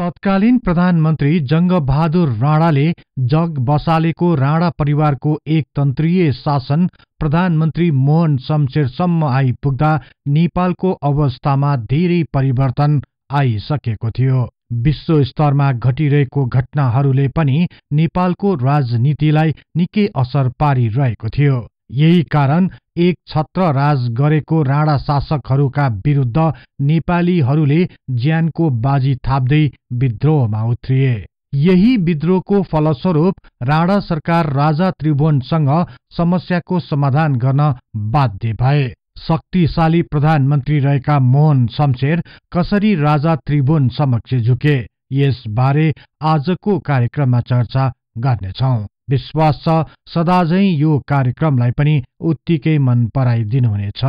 तत्कालीन प्रधानमन्त्री जङ्गबहादुर राणाले जग बसालेको राणा परिवारको एकतन्त्रीय शासन प्रधानमन्त्री मोहन शमशेरसम्म आइपुग्दा नेपालको अवस्थामा धेरै परिवर्तन आइसकेको थियो विश्व स्तरमा घटिरहेको घटनाहरूले पनि नेपालको राजनीतिलाई निकै असर पारिरहेको थियो यही कारण एक छत्र राज गरेको राणा शासकहरूका विरुद्ध नेपालीहरूले ज्यानको बाजी थाप्दै विद्रोहमा उत्रिए यही विद्रोहको फलस्वरूप राणा सरकार राजा त्रिभुवनसँग समस्याको समाधान गर्न बाध्य भए शक्तिशाली प्रधानमन्त्री रहेका मोहन शमशेर कसरी राजा त्रिभुवन समक्ष झुके यसबारे आजको कार्यक्रममा चर्चा गर्नेछौं विश्वास छ सदाझै यो कार्यक्रमलाई पनि उत्तिकै मन पराइदिनुहुनेछ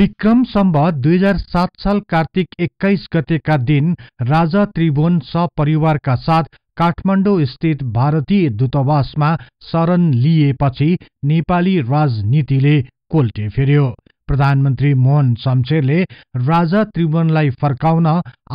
विक्रम सम्भ दुई हजार सात साल कार्तिक एक्काइस गतेका दिन राजा त्रिभुवन सपरिवारका साथ काठमाडौँ स्थित भारतीय दूतावासमा शरण लिएपछि नेपाली राजनीतिले कोल्टे फेर्यो प्रधानमन्त्री मोहन शमशेरले राजा त्रिभुवनलाई फर्काउन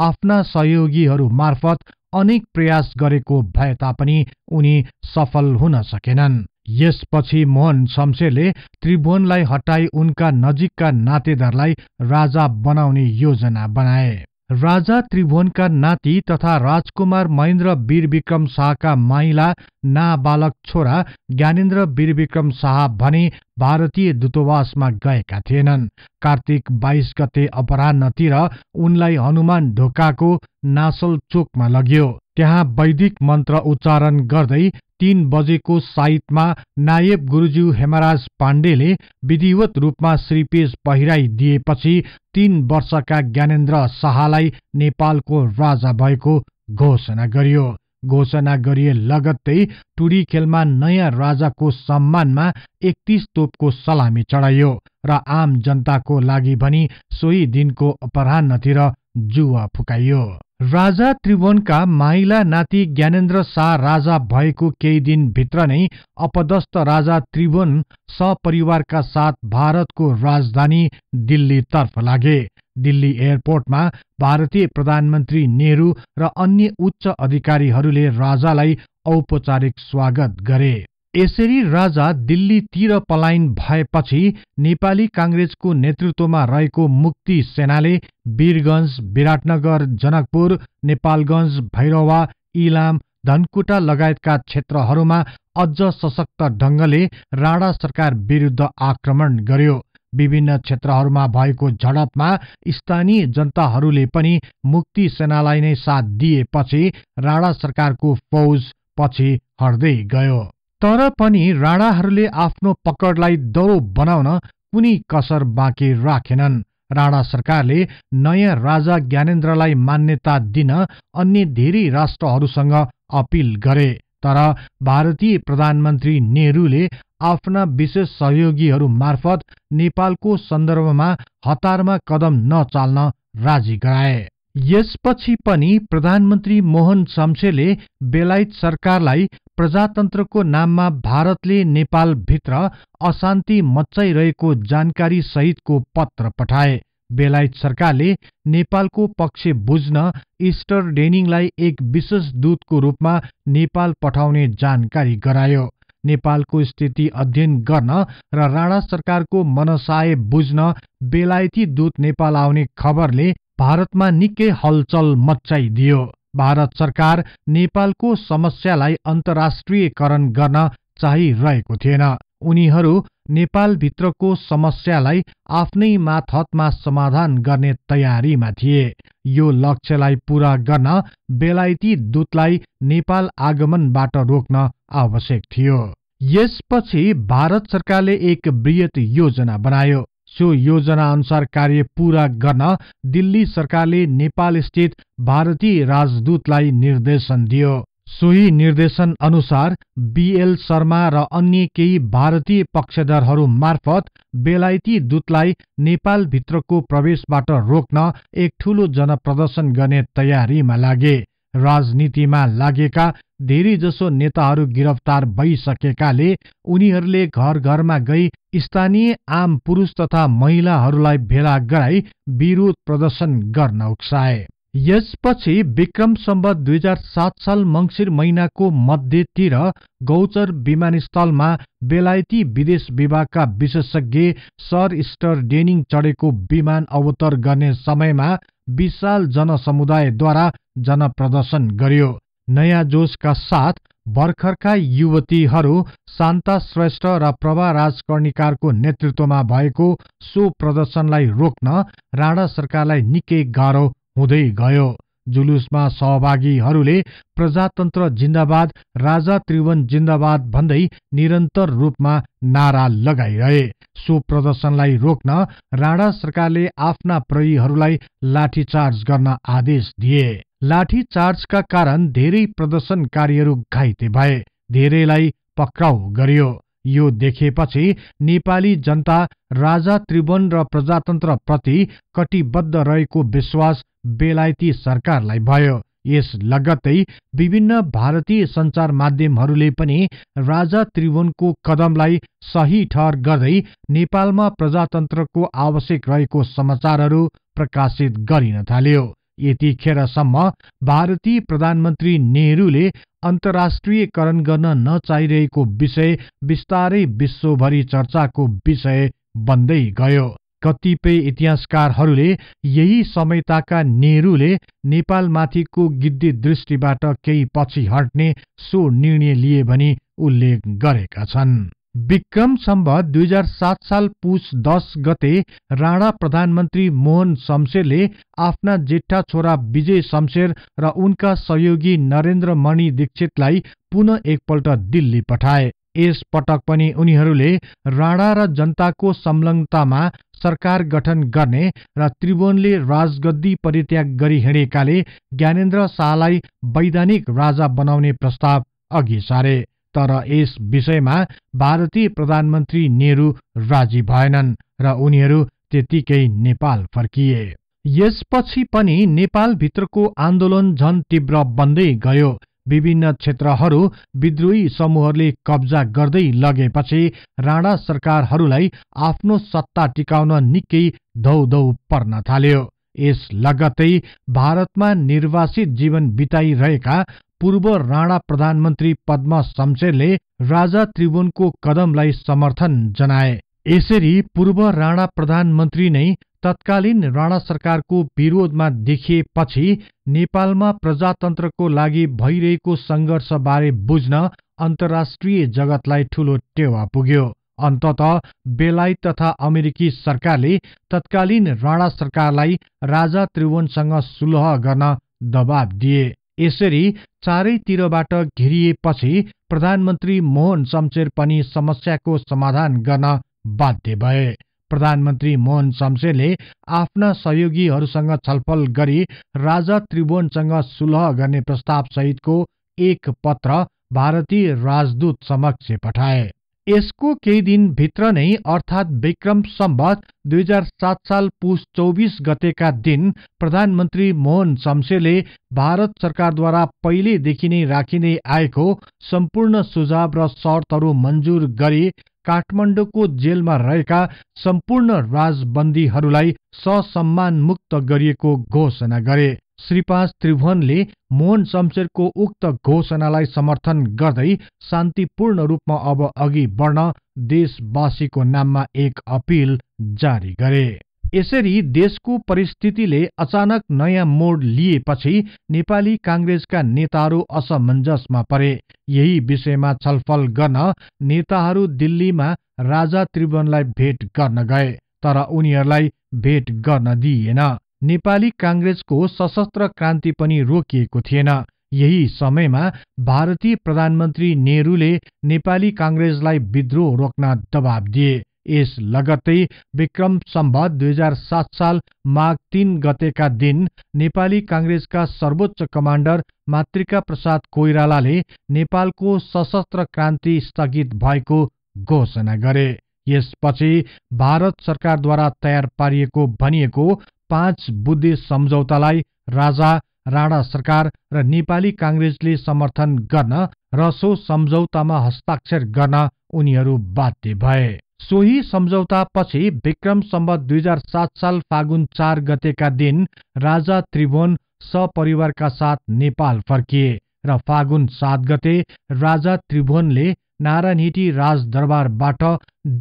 आफ्ना सहयोगीहरू मार्फत अनेक प्रयास गरेको भए तापनि उनी सफल हुन सकेनन् यसपछि मोहन शमशेरले त्रिभुवनलाई हटाई उनका नजिकका नातेदारलाई राजा बनाउने योजना बनाए राजा त्रिभुवनका नाति तथा राजकुमार महेन्द्र वीरविक्रम शाहका माइला नाबालक छोरा ज्ञानेन्द्र वीरविक्रम शाह भने भारतीय दूतावासमा गएका थिएनन् कार्तिक बाइस गते अपरान्हतिर उनलाई हनुमान ढोकाको नासल चोकमा लग्यो त्यहाँ वैदिक मन्त्र उच्चारण गर्दै तीन बजेको साइतमा नायब गुरुज्यू हेमराज पाण्डेले विधिवत रूपमा श्रीपेज पहिराइदिएपछि तीन वर्षका ज्ञानेन्द्र शाहलाई नेपालको राजा भएको घोषणा गरियो घोषणा गरिए लगत्तै टुरी खेलमा नयाँ राजाको सम्मानमा एकतिस तोपको सलामी चढाइयो र आम जनताको लागि भनी सोही दिनको अपराह्नतिर जुवा फुकाइयो राजा त्रिभुवनका माइला नाति ज्ञानेन्द्र शाह राजा भएको केही दिनभित्र नै अपदस्थ राजा त्रिभुवन सपरिवारका साथ भारतको राजधानी दिल्लीतर्फ लागे दिल्ली एयरपोर्टमा भारतीय प्रधानमन्त्री नेहरू र अन्य उच्च अधिकारीहरूले राजालाई औपचारिक स्वागत गरे यसरी राजा दिल्लीतिर पलायन भएपछि नेपाली काङ्ग्रेसको नेतृत्वमा रहेको मुक्ति सेनाले वीरगंज विराटनगर जनकपुर नेपालगंज भैरवा इलाम धनकुटा लगायतका क्षेत्रहरूमा अझ सशक्त ढङ्गले राणा सरकार विरुद्ध आक्रमण गर्यो विभिन्न क्षेत्रहरूमा भएको झडपमा स्थानीय जनताहरूले पनि मुक्ति सेनालाई नै साथ दिएपछि राणा सरकारको फौज पछि हट्दै गयो तर पनि राणाहरूले आफ्नो पकडलाई दरो बनाउन कुनै कसर बाँकी राखेनन् राणा सरकारले नयाँ राजा ज्ञानेन्द्रलाई मान्यता दिन अन्य धेरै राष्ट्रहरूसँग अपिल गरे तर भारतीय प्रधानमन्त्री नेहरूले आफ्ना विशेष सहयोगीहरू मार्फत नेपालको सन्दर्भमा हतारमा कदम नचाल्न राजी गराए यसपछि पनि प्रधानमन्त्री मोहन शम्सेले बेलायत सरकारलाई प्रजातन्त्रको नाममा भारतले नेपालभित्र अशान्ति मच्चाइरहेको जानकारी सहितको पत्र पठाए बेलायत सरकारले नेपालको पक्ष बुझ्न इस्टर डेनिङलाई एक विशेष दूतको रूपमा नेपाल पठाउने जानकारी गरायो नेपालको स्थिति अध्ययन गर्न र राणा सरकारको मनसाय बुझ्न बेलायती दूत नेपाल आउने खबरले भारतमा निकै हलचल मच्चाइदियो भारत सरकार नेपालको समस्यालाई अन्तर्राष्ट्रियकरण गर्न चाहिरहेको थिएन उनीहरू नेपालभित्रको समस्यालाई आफ्नै माथतमा समाधान गर्ने तयारीमा थिए यो लक्ष्यलाई पूरा गर्न बेलायती दूतलाई नेपाल आगमनबाट रोक्न आवश्यक थियो यसपछि भारत सरकारले एक वृहत योजना बनायो सो योजना अनुसार कार्य पूरा गर्न दिल्ली सरकारले नेपालस्थित भारतीय राजदूतलाई निर्देशन दियो सोही निर्देशन अनुसार बीएल शर्मा र अन्य केही भारतीय पक्षधरहरू मार्फत बेलायती दूतलाई नेपालभित्रको प्रवेशबाट रोक्न एक ठूलो जनप्रदर्शन गर्ने तयारीमा लागे राजनीतिमा लागेका धेरैजसो नेताहरू गिरफ्तार भइसकेकाले उनीहरूले घर घरमा गई स्थानीय आम पुरुष तथा महिलाहरूलाई भेला गराई विरोध प्रदर्शन गर्न उक्साए यसपछि विक्रम सम्बत दुई हजार सात साल मङ्सिर महिनाको मध्यतिर गौचर विमानस्थलमा बेलायती विदेश विभागका विशेषज्ञ सर स्टर डेनिङ चढेको विमान अवतर गर्ने समयमा विशाल जनसमुदायद्वारा जनप्रदर्शन गरियो नयाँ जोशका साथ भर्खरका युवतीहरू शान्ता श्रेष्ठ र प्रभा राजकर्णिकारको नेतृत्वमा भएको सो प्रदर्शनलाई रोक्न राणा सरकारलाई निकै गाह्रो हुँदै गयो जुलुसमा सहभागीहरूले प्रजातन्त्र जिन्दाबाद राजा त्रिभुवन जिन्दाबाद भन्दै निरन्तर रूपमा नारा लगाइरहे सो प्रदर्शनलाई रोक्न राणा सरकारले आफ्ना प्रहरीहरूलाई लाठीचार्ज गर्न आदेश दिए लाठीचार्जका कारण धेरै प्रदर्शनकारीहरू घाइते भए धेरैलाई पक्राउ गरियो यो देखेपछि नेपाली जनता राजा त्रिभुवन र प्रजातन्त्रप्रति कटिबद्ध रहेको विश्वास बेलायती सरकारलाई भयो यस लगत्तै विभिन्न भारतीय सञ्चार माध्यमहरूले पनि राजा त्रिभुवनको कदमलाई सही ठहर गर्दै नेपालमा प्रजातन्त्रको आवश्यक रहेको समाचारहरू प्रकाशित गरिन थाल्यो यतिखेरसम्म भारतीय प्रधानमन्त्री नेहरूले अन्तर्राष्ट्रियकरण गर्न नचाहिरहेको विषय बिस्तारै विश्वभरि चर्चाको विषय बन्दै गयो कतिपय इतिहासकारहरूले यही समयताका नेहरूले नेपालमाथिको गिद्दी दृष्टिबाट केही पछि हट्ने सो निर्णय लिए भनी उल्लेख गरेका छन्। विक्रम सम्भ दुई हजार सात साल पुस दस गते राणा प्रधानमन्त्री मोहन शमशेरले आफ्ना जेठा छोरा विजय शमशेर र उनका सहयोगी नरेन्द्र मणि दीक्षितलाई पुनः एकपल्ट दिल्ली पठाए यस पटक पनि उनीहरूले राणा र जनताको संलग्नतामा सरकार गठन गर्ने र त्रिभुवनले राजगद्दी परित्याग गरी हिँडेकाले ज्ञानेन्द्र शाहलाई वैधानिक राजा बनाउने प्रस्ताव अघि सारे तर यस विषयमा भारतीय प्रधानमन्त्री नेहरू राजी भएनन् र उनीहरू त्यतिकै नेपाल फर्किए यसपछि पनि नेपालभित्रको आन्दोलन झन तीव्र बन्दै गयो विभिन्न क्षेत्रहरू विद्रोही समूहहरूले कब्जा गर्दै लगेपछि राणा सरकारहरूलाई आफ्नो सत्ता टिकाउन निकै धौधौ पर्न थाल्यो यस लगत्तै भारतमा निर्वासित जीवन बिताइरहेका पूर्व राणा प्रधानमन्त्री पद्म शमशेरले राजा त्रिभुवनको कदमलाई समर्थन जनाए यसरी पूर्व राणा प्रधानमन्त्री नै तत्कालीन राणा सरकारको विरोधमा देखिएपछि नेपालमा प्रजातन्त्रको लागि भइरहेको सङ्घर्षबारे बुझ्न अन्तर्राष्ट्रिय जगतलाई ठूलो टेवा पुग्यो अन्तत बेलायत तथा अमेरिकी सरकारले तत्कालीन राणा सरकारलाई राजा त्रिभुवनसँग सुलह गर्न दबाब दिए यसरी चारैतिरबाट घेरिएपछि प्रधानमन्त्री मोहन शमशेर पनि समस्याको समाधान गर्न बाध्य भए प्रधानमन्त्री मोहन शमशेरले आफ्ना सहयोगीहरूसँग छलफल गरी राजा त्रिभुवनसँग सुलह गर्ने सहितको एक पत्र भारतीय राजदूत समक्ष पठाए यसको केही दिनभित्र नै अर्थात् विक्रम सम्बत दुई हजार सात साल पुस चौबिस गतेका दिन प्रधानमन्त्री मोहन शमशेरले भारत सरकारद्वारा पहिलेदेखि नै राखिँदै आएको सम्पूर्ण सुझाव र शर्तहरू मञ्जुर गरी काठमाडौँको जेलमा रहेका सम्पूर्ण राजबन्दीहरूलाई ससम्मानमुक्त गरिएको घोषणा गरे श्रीपास त्रिभुवनले मोहन शमशेरको उक्त घोषणालाई समर्थन गर्दै शान्तिपूर्ण रूपमा अब अघि बढ्न देशवासीको नाममा एक अपिल जारी गरे यसरी देशको परिस्थितिले अचानक नयाँ मोड लिएपछि नेपाली काङ्ग्रेसका नेताहरू असमञ्जसमा परे यही विषयमा छलफल गर्न नेताहरू दिल्लीमा राजा त्रिभुवनलाई भेट गर्न गए तर उनीहरूलाई भेट गर्न दिइएन नेपाली काङ्ग्रेसको सशस्त्र क्रान्ति पनि रोकिएको थिएन यही समयमा भारतीय प्रधानमन्त्री नेहरूले नेपाली काङ्ग्रेसलाई विद्रोह रोक्न दबाब दिए यस लगत्तै विक्रम सम्भ दुई हजार सात साल माघ तीन गतेका दिन नेपाली काङ्ग्रेसका सर्वोच्च कमान्डर मातृका प्रसाद कोइरालाले नेपालको सशस्त्र क्रान्ति स्थगित भएको घोषणा गरे यसपछि भारत सरकारद्वारा तयार पारिएको भनिएको पाँच बुद्धि सम्झौतालाई राजा राणा सरकार र नेपाली काङ्ग्रेसले समर्थन गर्न र सो सम्झौतामा हस्ताक्षर गर्न उनीहरू बाध्य भए सोही सम्झौतापछि विक्रम सम्बत दुई हजार सात साल फागुन चार गतेका दिन राजा त्रिभुवन सपरिवारका साथ नेपाल फर्किए र फागुन सात गते राजा त्रिभुवनले नारायणहिटी राजदरबारबाट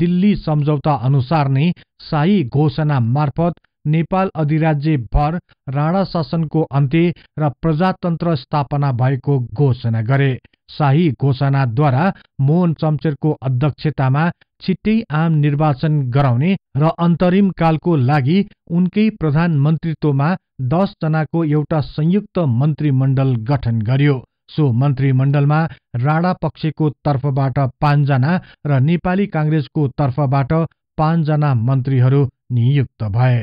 दिल्ली सम्झौता अनुसार नै शाही घोषणा मार्फत नेपाल अधिराज्य भर राणा शासनको अन्त्य र प्रजातन्त्र स्थापना भएको घोषणा गरे शाही घोषणाद्वारा मोहन चम्चेरको अध्यक्षतामा छिट्टै आम निर्वाचन गराउने र अन्तरिम कालको लागि उनकै प्रधानमन्त्रीत्वमा दसजनाको एउटा संयुक्त मन्त्रीमण्डल गठन गरियो सो मन्त्रीमण्डलमा राणा पक्षको तर्फबाट पाँचजना र नेपाली काङ्ग्रेसको तर्फबाट पाँचजना मन्त्रीहरू नियुक्त भए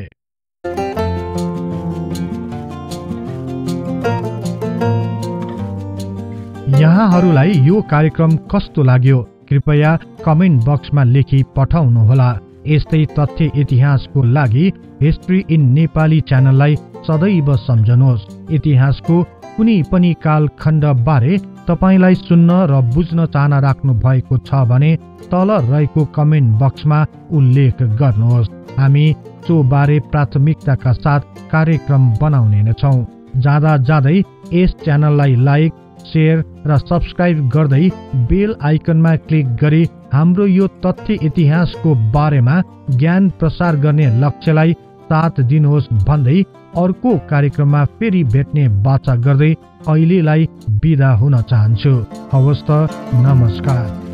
यहाँहरूलाई यो कार्यक्रम कस्तो लाग्यो कृपया कमेन्ट बक्समा लेखी पठाउनुहोला यस्तै तथ्य इतिहासको लागि हिस्ट्री इन नेपाली च्यानललाई सदैव सम्झनुहोस् इतिहासको कुनै पनि कालखण्डबारे तपाईँलाई सुन्न र बुझ्न चाहना राख्नु भएको छ भने तल रहेको कमेन्ट बक्समा उल्लेख गर्नुहोस् हामी बारे प्राथमिकताका साथ कार्यक्रम बनाउने नै छौँ जाँदा जाँदै यस च्यानललाई लाइक सेयर र सब्सक्राइब गर्दै बेल आइकनमा क्लिक गरी हाम्रो यो तथ्य इतिहासको बारेमा ज्ञान प्रसार गर्ने लक्ष्यलाई साथ दिनुहोस् भन्दै अर्को कार्यक्रममा फेरि भेट्ने बाचा गर्दै अहिलेलाई बिदा हुन चाहन्छु हवस् त नमस्कार